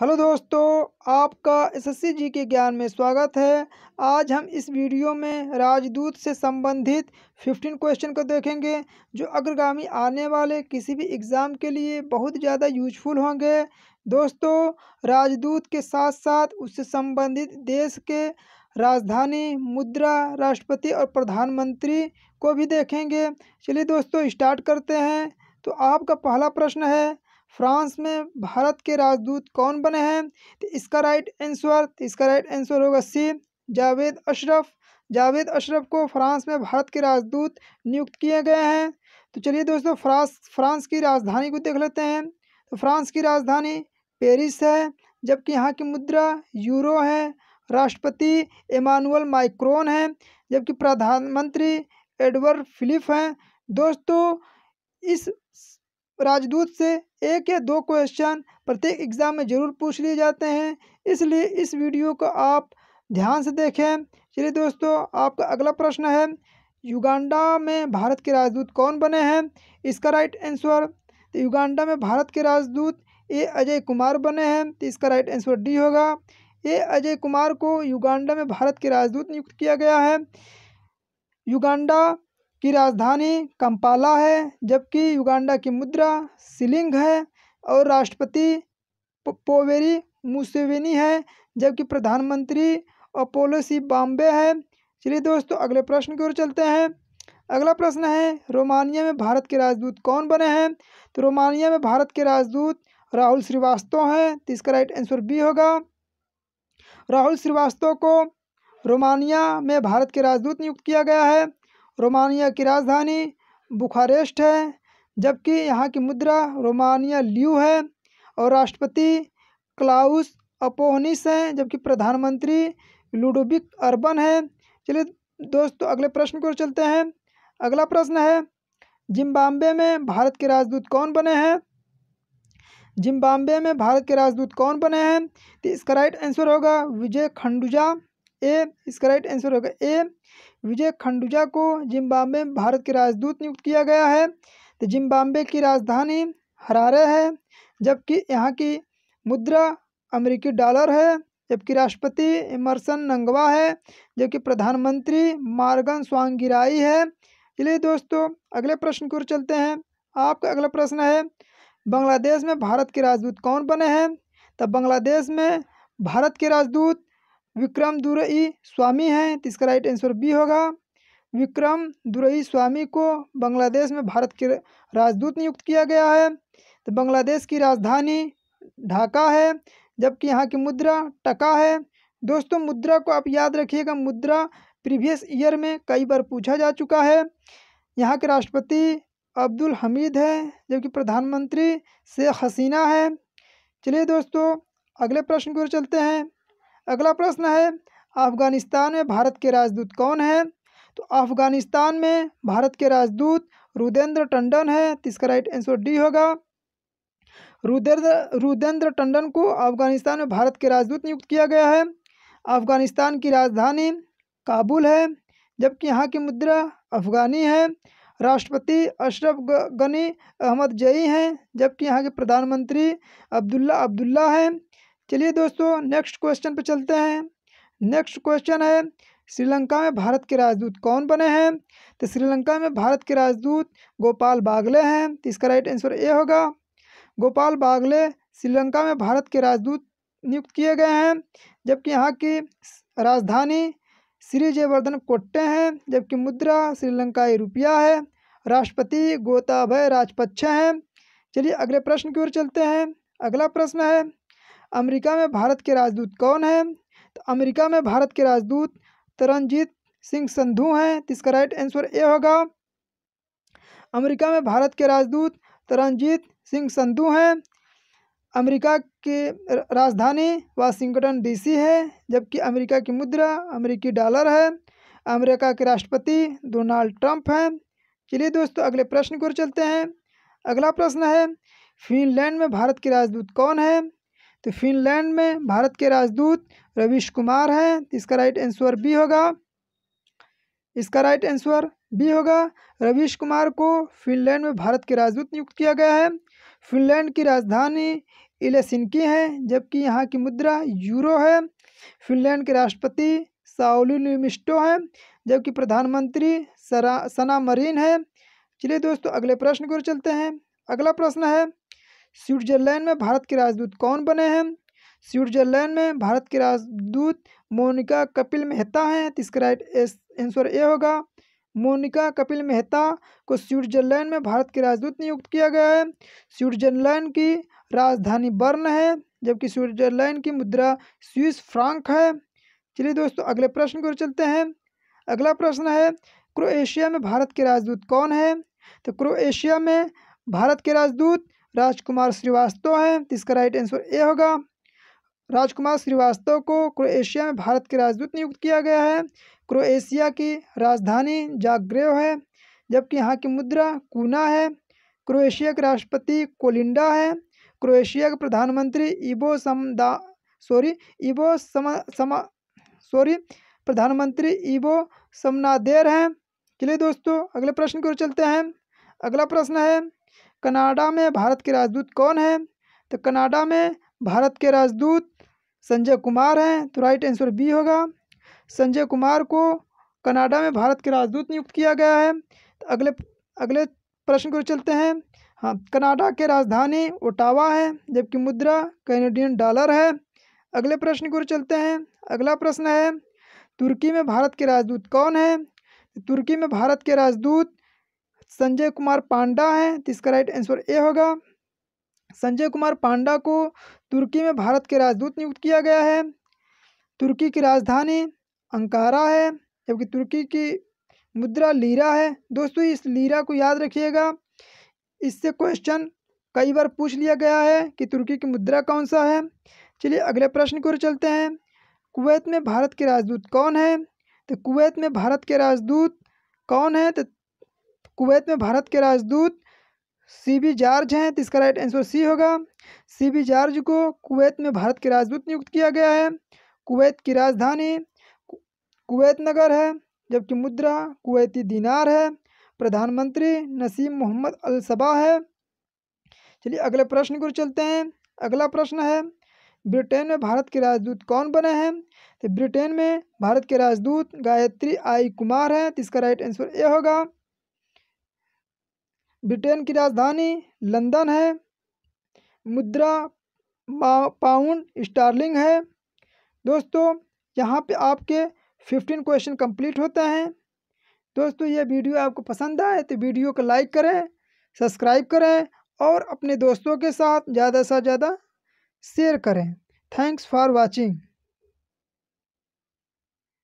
hello दोस्तों आपका SSC जी के ज्ञान में स्वागत है आज हम इस वीडियो में राजदूत से संबंधित 15 क्वेश्चन को देखेंगे जो अग्रगामी आने वाले किसी भी एग्ज़ाम के लिए बहुत ज़्यादा यूजफुल होंगे दोस्तों राजदूत के साथ साथ उससे संबंधित देश के राजधानी मुद्रा राष्ट्रपति और प्रधानमंत्री को भी देखेंगे चलिए दोस्तों स्टार्ट करते हैं तो आपका पहला प्रश्न है फ्रांस में भारत के राजदूत कौन बने हैं तो इसका राइट आंसर तो इसका राइट आंसर होगा सी जावेद अशरफ जावेद अशरफ को फ्रांस में भारत के राजदूत नियुक्त किए गए हैं तो चलिए दोस्तों फ्रांस फ्रांस की राजधानी को देख लेते हैं तो फ्रांस की राजधानी पेरिस है जबकि यहाँ की मुद्रा यूरो है राष्ट्रपति इमानुअल माइक्रोन है जबकि प्रधानमंत्री एडवर्ड फिलिप हैं दोस्तों इस राजदूत से एक या दो क्वेश्चन प्रत्येक एग्ज़ाम में ज़रूर पूछ लिए जाते हैं इसलिए इस वीडियो को आप ध्यान से देखें चलिए दोस्तों आपका अगला प्रश्न है युगांडा में भारत के राजदूत कौन बने हैं इसका राइट आंसर तो युगांडा में भारत के राजदूत ए अजय कुमार बने हैं तो इसका राइट आंसर डी होगा ए अजय कुमार को युगांडा में भारत के राजदूत नियुक्त किया गया है युगांडा की राजधानी कंपाला है जबकि युगांडा की मुद्रा सिलिंग है और राष्ट्रपति पोवेरी मुसेवेनी है जबकि प्रधानमंत्री अपोलो सी बॉम्बे है चलिए दोस्तों अगले प्रश्न की ओर चलते हैं अगला प्रश्न है रोमानिया में भारत के राजदूत कौन बने हैं तो रोमानिया में भारत के राजदूत राहुल श्रीवास्तव हैं तो इसका राइट आंसर बी होगा राहुल श्रीवास्तव को रोमानिया में भारत के राजदूत नियुक्त किया गया है रोमानिया की राजधानी बुखारेस्ट है जबकि यहाँ की मुद्रा रोमानिया ल्यू है और राष्ट्रपति क्लाउस अपोहनिस हैं जबकि प्रधानमंत्री लुडोबिक अर्बन है चलिए दोस्तों अगले प्रश्न को चलते हैं अगला प्रश्न है जिम्बाब्वे में भारत के राजदूत कौन बने हैं जिम्बाब्वे में भारत के राजदूत कौन बने हैं तो इसका राइट आंसर होगा विजय खंडूजा ए इसका राइट आंसर होगा ए विजय खंडूजा को जिम्बाब्वे में भारत के राजदूत नियुक्त किया गया है तो जिम्बाब्वे की राजधानी हरारे है जबकि यहाँ की मुद्रा अमेरिकी डॉलर है जबकि राष्ट्रपति इमरसन नंगवा है जबकि प्रधानमंत्री मार्गन स्वांगिराई है चलिए दोस्तों अगले प्रश्न की ओर चलते हैं आपका अगला प्रश्न है बांग्लादेश में भारत के राजदूत कौन बने हैं तब तो बांग्लादेश में भारत के राजदूत विक्रम दुरई स्वामी हैं तो इसका राइट आंसर बी होगा विक्रम दुरई स्वामी को बांग्लादेश में भारत के राजदूत नियुक्त किया गया है तो बांग्लादेश की राजधानी ढाका है जबकि यहाँ की मुद्रा टका है दोस्तों मुद्रा को आप याद रखिएगा मुद्रा प्रीवियस ईयर में कई बार पूछा जा चुका है यहाँ के राष्ट्रपति अब्दुल हमीद हैं जबकि प्रधानमंत्री शेख हसीना है चलिए दोस्तों अगले प्रश्न की ओर चलते हैं अगला प्रश्न है अफ़गानिस्तान में भारत के राजदूत कौन है तो अफ़गानिस्तान में भारत के राजदूत रुदेंद्र टंडन है तो इसका राइट आंसर डी होगा रुदेंद्र रुदेंद्र टंडन को अफ़गानिस्तान में भारत के राजदूत नियुक्त किया गया है अफ़गानिस्तान की राजधानी काबुल है जबकि यहाँ की मुद्रा अफ़गानी है राष्ट्रपति अशरफ गनी अहमद जई हैं जबकि यहाँ के प्रधानमंत्री अब्दुल्ला अब्दुल्ला हैं चलिए दोस्तों नेक्स्ट क्वेश्चन पर चलते हैं नेक्स्ट क्वेश्चन है श्रीलंका में भारत के राजदूत कौन बने हैं तो श्रीलंका में भारत के राजदूत गोपाल बागले हैं तो इसका राइट आंसर ए होगा गोपाल बागले श्रीलंका में भारत के राजदूत नियुक्त किए गए हैं जबकि यहाँ की राजधानी श्री जयवर्धन कोट्टे हैं जबकि मुद्रा श्रीलंकाई रुपया है राष्ट्रपति गोताभय राजपक्षे हैं चलिए अगले प्रश्न की ओर चलते हैं अगला प्रश्न है अमेरिका में भारत के राजदूत कौन है तो अमेरिका में भारत के राजदूत तरनजीत सिंह संधू हैं तो इसका राइट आंसर ए होगा अमेरिका में भारत के राजदूत तरनजीत सिंह संधु हैं अमेरिका की राजधानी वाशिंगटन डीसी है जबकि अमेरिका की मुद्रा अमेरिकी डॉलर है अमेरिका के राष्ट्रपति डोनाल्ड ट्रंप हैं चलिए दोस्तों अगले प्रश्न की ओर चलते हैं अगला प्रश्न है फिनलैंड में भारत के राजदूत कौन है तो फिनलैंड में भारत के राजदूत रवीश कुमार हैं तो इसका राइट आंसर बी होगा इसका राइट आंसर बी होगा रवीश कुमार को फिनलैंड में भारत के राजदूत नियुक्त किया गया है फिनलैंड की राजधानी इलेसिनकी है जबकि यहाँ की मुद्रा यूरो है फिनलैंड के राष्ट्रपति साउली निमिस्टो हैं जबकि प्रधानमंत्री सरा सना मरीन है चलिए दोस्तों अगले प्रश्न की ओर चलते हैं अगला प्रश्न है स्विट्जरलैंड में भारत के राजदूत कौन बने हैं स्विट्जरलैंड में भारत के राजदूत मोनिका कपिल मेहता हैं तो इसका राइट आंसर ए होगा मोनिका कपिल मेहता को स्विट्जरलैंड में भारत के राजदूत नियुक्त किया गया है स्विट्जरलैंड की राजधानी बर्न है जबकि स्विट्जरलैंड की मुद्रा स्विस फ्रांक है चलिए दोस्तों अगले प्रश्न की ओर चलते हैं अगला प्रश्न है क्रोएशिया में भारत के राजदूत कौन है तो क्रोएशिया में भारत के राजदूत राजकुमार श्रीवास्तव हैं तो इसका राइट आंसर ए होगा राजकुमार श्रीवास्तव को क्रोएशिया में भारत के राजदूत नियुक्त किया गया है क्रोएशिया की राजधानी जाग्रेव है जबकि यहाँ की मुद्रा कूना है क्रोएशिया के राष्ट्रपति कोलिंडा है क्रोएशिया के प्रधानमंत्री इबो समदा सॉरी इबो सम समा सॉरी प्रधानमंत्री इबो समनादेर हैं चलिए दोस्तों अगले प्रश्न की ओर चलते हैं अगला प्रश्न है कनाडा में भारत के राजदूत कौन है तो कनाडा में भारत के राजदूत संजय कुमार हैं तो राइट आंसर बी होगा संजय कुमार को कनाडा में भारत के राजदूत नियुक्त किया गया है तो अगले अगले प्रश्न को चलते हैं हाँ कनाडा के राजधानी ओटावा है जबकि मुद्रा कैनेडियन डॉलर है अगले प्रश्न को चलते हैं अगला प्रश्न है तुर्की में भारत के राजदूत कौन है तुर्की में भारत के राजदूत संजय कुमार पांडा हैं तो इसका राइट आंसर ए होगा संजय कुमार पांडा को तुर्की में भारत के राजदूत नियुक्त किया गया है तुर्की की राजधानी अंकारा है जबकि तुर्की की मुद्रा लीरा है दोस्तों इस लीरा को याद रखिएगा इससे क्वेश्चन कई बार पूछ लिया गया है कि तुर्की की मुद्रा कौन सा है चलिए अगले प्रश्न की ओर चलते हैं कुवैत में भारत के राजदूत कौन है तो कुवैत में भारत के राजदूत कौन है तो कुवैत में भारत के राजदूत सी बी जार्ज हैं तो इसका राइट आंसर सी होगा सी बी जार्ज को कुवैत में भारत के राजदूत नियुक्त किया गया है कुवैत की राजधानी कुवैत नगर है जबकि मुद्रा कुवैती दिनार है प्रधानमंत्री नसीम मोहम्मद अल सबा है चलिए अगले प्रश्न को चलते हैं अगला प्रश्न है ब्रिटेन में भारत के राजदूत कौन बने हैं तो ब्रिटेन में भारत के राजदूत गायत्री आई कुमार हैं तो इसका राइट आंसर ए होगा ब्रिटेन की राजधानी लंदन है मुद्रा पाउंड स्टारलिंग है दोस्तों यहाँ पे आपके फिफ्टीन क्वेश्चन कंप्लीट होते हैं दोस्तों ये वीडियो आपको पसंद आए तो वीडियो को लाइक करें सब्सक्राइब करें और अपने दोस्तों के साथ ज़्यादा से ज़्यादा शेयर करें थैंक्स फॉर वाचिंग